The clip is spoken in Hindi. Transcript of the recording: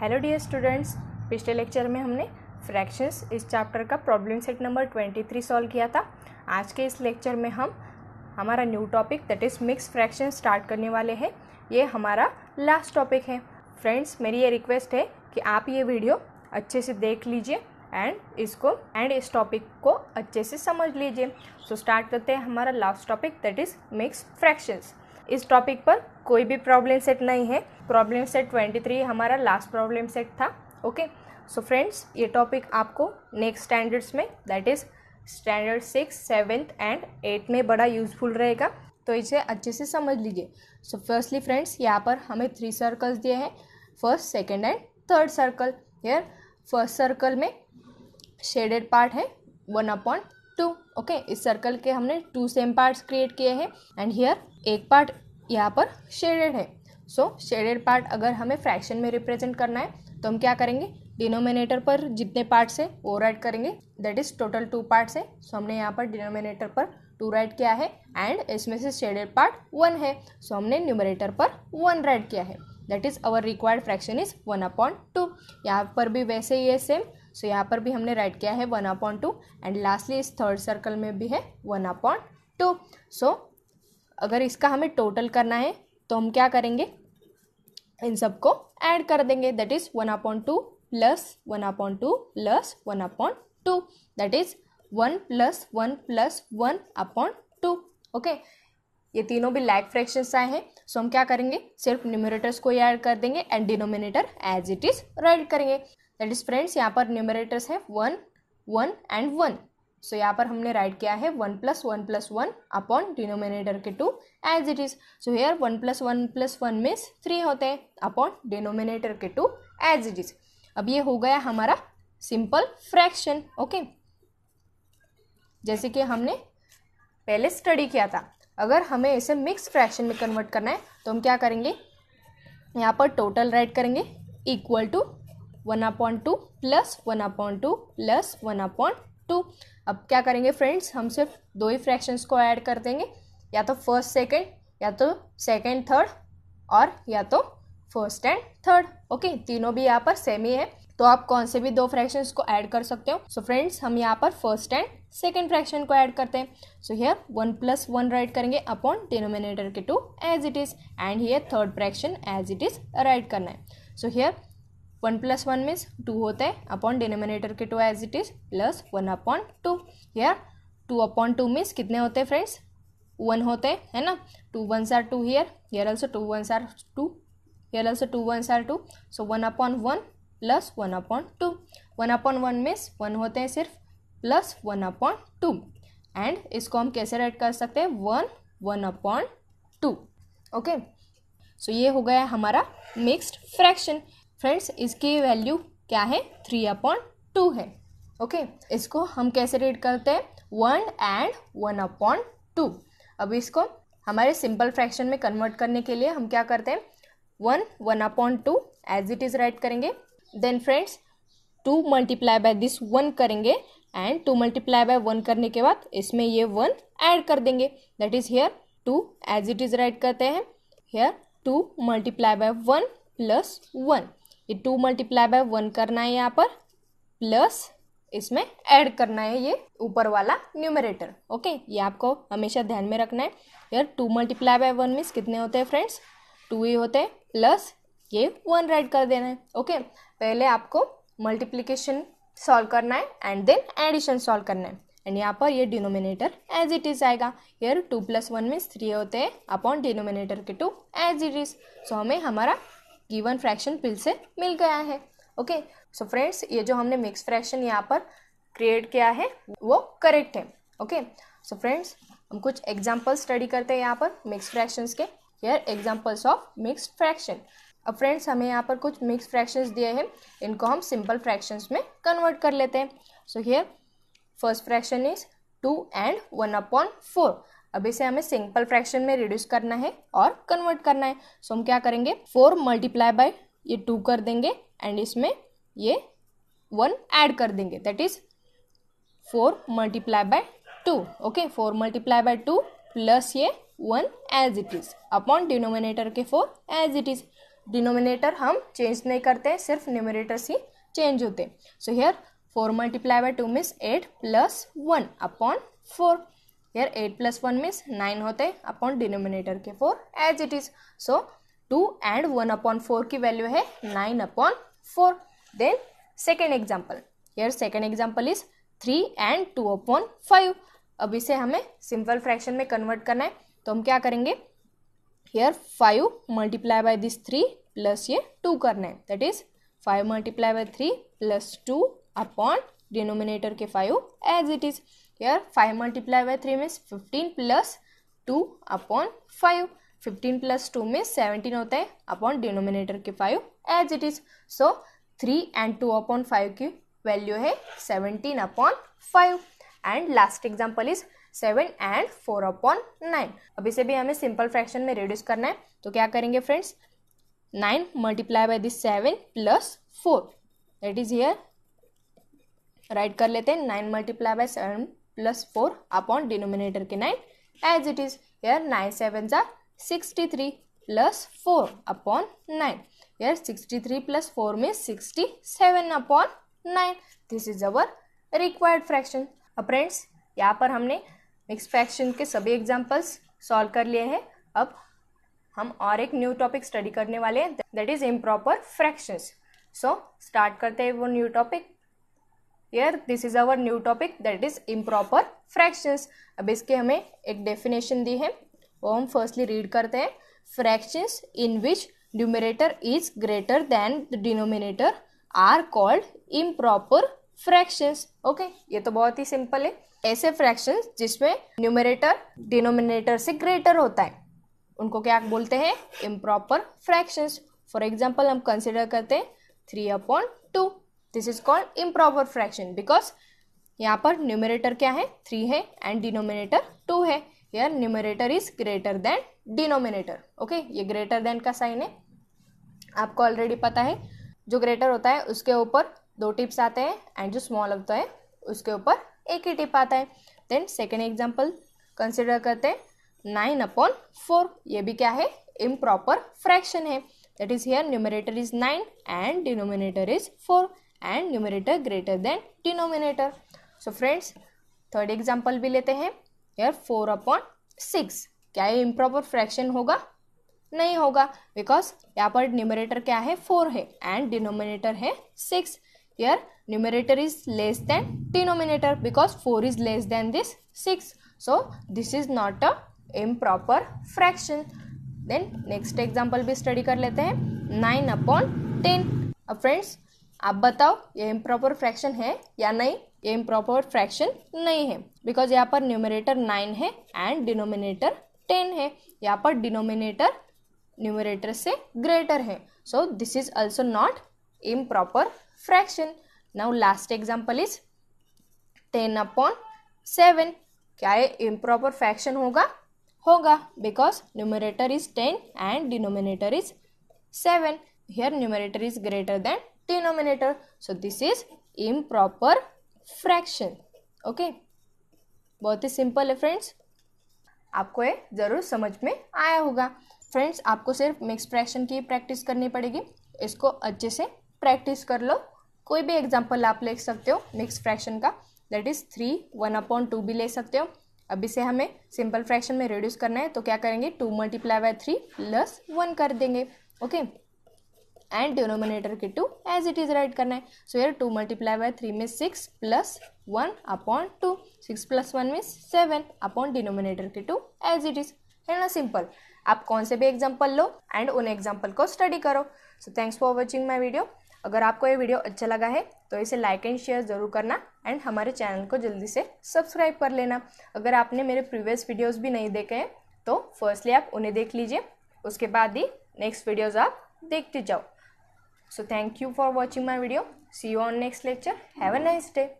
हेलो डियर स्टूडेंट्स पिछले लेक्चर में हमने फ्रैक्शंस इस चैप्टर का problem set number twenty three solve किया था आज के इस लेक्चर में हम हमारा new topic that is mix fraction start करने वाले हैं ये हमारा लास्ट टॉपिक है फ्रेंड्स मेरी ये रिक्वेस्ट है कि आप ये वीडियो अच्छे से देख लीजिए एंड इसको एंड इस टॉपिक को अच्छे से समझ लीजिए सो स्टार्ट करते हैं हमारा last topic that is mix fractions इस टॉपिक पर कोई भी प्रॉब्लम सेट नहीं है प्रॉब्लम सेट ट्वेंटी थ्री हमारा लास्ट प्रॉब्लम सेट था ओके सो फ्रेंड्स ये टॉपिक आपको नेक्स्ट स्टैंडर्ड्स में that is standard six seventh and eight में बड़ा यूजफुल रहेगा तो इसे अच्छे से समझ लीजिए सो फर्स्टली फ्रेंड्स यहाँ पर हमें थ्री सर्कल्स दिए हैं first second and third circle here first circle में शेडेड पार्ट है वन अपॉइंट टू ओके इस सर्कल के हमने टू सेम पार्ट्स क्रिएट किए हैं एंड हेयर एक पार्ट यहाँ पर शेडेड है सो शेडेड पार्ट अगर हमें फ्रैक्शन में रिप्रेजेंट करना है तो हम क्या करेंगे डिनोमिनेटर पर जितने पार्ट्स है वो राइट करेंगे that is total two parts है सो so, हमने यहाँ पर डिनोमिनेटर पर टू राइट किया है एंड इसमें से शेडेड पार्ट वन है सो so, हमने न्यूमिनेटर पर वन राइट किया है that is our required fraction is one upon two यहाँ पर भी वैसे ही है सेम सो so, यहाँ पर भी हमने राइट किया है one upon two and lastly इस थर्ड सर्कल में भी है वन अपॉइंट टू सो अगर इसका हमें टोटल करना है तो हम क्या करेंगे इन सबको ऐड कर देंगे that is one upon two plus one upon two plus one upon two that is one plus one plus one upon two okay ये तीनों भी लैग फ्रैक्शंस आए हैं सो हम क्या करेंगे सिर्फ न्यूमरेटर्स को ही ऐड कर देंगे and denominator as it is write करेंगे दैट इज़ फ्रेंड्स यहाँ पर न्यूमरेटर्स है one one and one so so, यहाँ पर हमने राइट किया है one plus one plus one upon denominator के two as it is so here one plus one plus one means three होते हैं अपॉन डिनोमिनेटर के टू एज इट इज अब ये हो गया हमारा सिंपल फ्रैक्शन ओके जैसे कि हमने पहले स्टडी किया था अगर हमें इसे मिक्स फ्रैक्शन में कन्वर्ट करना है तो हम क्या करेंगे यहाँ पर टोटल राइट करेंगे equal to one upon two plus one upon two plus one upon two तो अब क्या करेंगे फ्रेंड्स हम सिर्फ दो ही फ्रैक्शंस को ऐड कर देंगे या तो फर्स्ट सेकेंड या तो सेकेंड थर्ड और या तो फर्स्ट एंड थर्ड ओके तीनों भी यहाँ पर सेम ही है तो आप कौन से भी दो फ्रैक्शंस को ऐड कर सकते हो सो फ्रेंड्स हम यहाँ पर फर्स्ट एंड सेकेंड फ्रैक्शन को ऐड करते हैं so here one plus one write करेंगे अपॉन डिनोमिनेटर के two as it is and here third fraction as it is write करना है so here one plus one means two होते हैं अपॉन डिनोमिनेटर के two as it is plus one upon two here two upon two means कितने होते हैं फ्रेंड्स वन होते हैं है ना to one sir two here here also two one are two here also two one sir two so one upon one plus one upon two one upon one means one होते हैं सिर्फ plus one upon two and इसको हम कैसे राइट कर सकते हैं one one upon two okay so ये हो गया हमारा मिक्स्ड फ्रैक्शन फ्रेंड्स इसकी वैल्यू क्या है थ्री अपॉन टू है ओके okay, इसको हम कैसे रीड करते हैं one and one upon two अब इसको हमारे सिंपल फ्रैक्शन में कन्वर्ट करने के लिए हम क्या करते हैं one one upon two as it is write करेंगे then friends two multiply by this one करेंगे and two multiply by one करने के बाद इसमें ये वन ऐड कर देंगे that is here two as it is write करते हैं here two multiply by one plus one ये टू मल्टीप्लाई बाय वन करना है यहाँ पर प्लस इसमें ऐड करना है ये ऊपर वाला न्यूमरेटर ओके ये आपको हमेशा ध्यान में रखना है यार two multiply by one means कितने होते हैं फ्रेंड्स टू ही होते हैं प्लस ये वन राइट कर देना है ओके पहले आपको मल्टीप्लीकेशन सॉल्व करना है एंड देन एडिशन सॉल्व करना है एंड यहाँ पर ये डिनोमिनेटर एज इट इज आएगा यार two plus one means three होते हैं अपॉन डिनोमिनेटर के two as it is so हमें हमारा गिवन फ्रैक्शन पिल से मिल गया है ओके सो फ्रेंड्स ये जो हमने मिक्स फ्रैक्शन यहाँ पर क्रिएट किया है वो करेक्ट है ओके सो फ्रेंड्स हम कुछ एग्जाम्पल स्टडी करते हैं यहाँ पर मिक्स फ्रैक्शंस के here examples of mix fraction अब फ्रेंड्स हमें यहाँ पर कुछ मिक्स फ्रैक्शंस दिए हैं इनको हम सिंपल फ्रैक्शंस में कन्वर्ट कर लेते हैं so here first fraction is two and one upon four अब इसे हमें सिंपल फ्रैक्शन में रिड्यूस करना है और कन्वर्ट करना है सो हम क्या करेंगे फोर मल्टीप्लाई बाय ये टू कर देंगे एंड इसमें ये वन ऐड कर देंगे that is four multiply by two okay four multiply by two plus ये one as it is upon denominator के four as it is denominator हम चेंज नहीं करते हैं सिर्फ न्यूमिनेटर्स ही चेंज होते हैं so here four multiply by two means eight plus one upon four here eight plus one means nine होते अपॉन डिनोमिनेटर के four as it is so two and one upon four की वैल्यू है nine upon four then second example here second example is three and two upon five अब इसे हमें सिंपल फ्रैक्शन में कन्वर्ट करना है तो हम क्या करेंगे here five multiply by this three plus ये टू करना है that is five multiply by three plus two upon denominator के five as it is Here 5 multiplied by 3 means 15 plus 2 upon 5. 15 plus 2 means 17 होता है अपॉन डिनोमिनेटर के 5 as it is so 3 and 2 upon 5 की वैल्यू है 17 upon 5 and last example is 7 and 4 upon 9 अब इसे भी हमें सिंपल फ्रैक्शन में रिड्यूस करना है तो क्या करेंगे friends 9 multiply by this 7 plus 4 that is here write कर लेते हैं 9 multiply by 7 plus 4 upon denominator ke 9 as it is. Here 9 sevens are 63 plus 4 upon 9. Here 63 plus 4 means 67 upon 9. This is our required fraction. अब फ्रेंड्स यहाँ पर हमने मिक्स फ्रैक्शन के सभी एग्जाम्पल्स सॉल्व कर लिए हैं अब हम और एक न्यू टॉपिक स्टडी करने वाले हैं that is improper fractions so start करते हैं वो new topic clear this is our new topic that is improper fractions अब इसके हमें एक डेफिनेशन दी है वो हम फर्स्टली रीड करते हैं fractions in which numerator is greater than the denominator are called improper fractions okay ये तो बहुत ही सिंपल है ऐसे फ्रैक्शंस जिसमें न्यूमिनेटर डिनोमिनेटर से ग्रेटर होता है उनको क्या बोलते हैं इम्प्रॉपर फ्रैक्शंस फॉर एग्जाम्पल हम कंसिडर करते हैं three upon two this is called improper fraction because यहाँ पर न्यूमरेटर क्या है थ्री है एंड डिनोमिनेटर टू है यार numerator is greater than denominator okay ये ग्रेटर देन का साइन है आपको ऑलरेडी पता है जो ग्रेटर होता है उसके ऊपर दो टिप्स आते हैं एंड जो स्मॉल होता है उसके ऊपर एक ही टिप आता है देन सेकेंड एग्जाम्पल कंसिडर करते हैं नाइन अपॉन फोर ये भी क्या है इम प्रॉपर फ्रैक्शन है that is here numerator is nine and denominator is four and numerator greater than denominator so friends third example भी लेते हैं यार फोर अपॉन सिक्स क्या ये इम्प्रॉपर फ्रैक्शन होगा नहीं होगा बिकॉज यहाँ पर न्यूमिनेटर क्या है फोर है एंड डिनोमिनेटर है सिक्स यार numerator is less than denominator because four is less than this six so this is not a improper fraction then next example भी स्टडी कर लेते हैं नाइन अपॉन टेन फ्रेंड्स आप बताओ ये इम्प्रॉपर फ्रैक्शन है या नहीं ये इम्प्रॉपर फ्रैक्शन नहीं है बिकॉज यहाँ पर न्यूमिनेटर नाइन है एंड डिनोमिनेटर टेन है यहाँ पर डिनोमिनेटर न्यूमिनेटर से ग्रेटर है so this is also not proper fraction now last example is ten upon seven क्या ये इम्प्रॉपर फ्रैक्शन होगा होगा because numerator is ten and denominator is seven here numerator is greater than denominator. So this is improper fraction. Okay. बहुत ही सिंपल है फ्रेंड्स आपको ये ज़रूर समझ में आया होगा फ्रेंड्स आपको सिर्फ मिक्स फ्रैक्शन की प्रैक्टिस करनी पड़ेगी इसको अच्छे से प्रैक्टिस कर लो कोई भी एग्जांपल आप ले सकते हो मिक्स फ्रैक्शन का that is three one upon two भी ले सकते हो अभी से हमें सिंपल फ्रैक्शन में रिड्यूस करना है तो क्या करेंगे two multiply by three plus one कर देंगे ओके okay? एंड डिनोमिनेटर के two as it is write करना है सो यार टू मल्टीप्लाई बाय थ्री में six plus one upon two six plus one में सेवन अपॉन डिनोमिनेटर के टू एज इट इज है ना सिंपल आप कौन से भी एग्जाम्पल लो एंड उन एग्जाम्पल को स्टडी करो so thanks for watching my video अगर आपको ये वीडियो अच्छा लगा है तो इसे लाइक एंड शेयर ज़रूर करना एंड हमारे चैनल को जल्दी से सब्सक्राइब कर लेना अगर आपने मेरे प्रीवियस वीडियोज़ भी नहीं देखे हैं तो फर्स्टली आप उन्हें देख लीजिए उसके बाद ही नेक्स्ट वीडियोज़ आप देखते जाओ So thank you for watching my video. See you on next lecture. Have a nice day.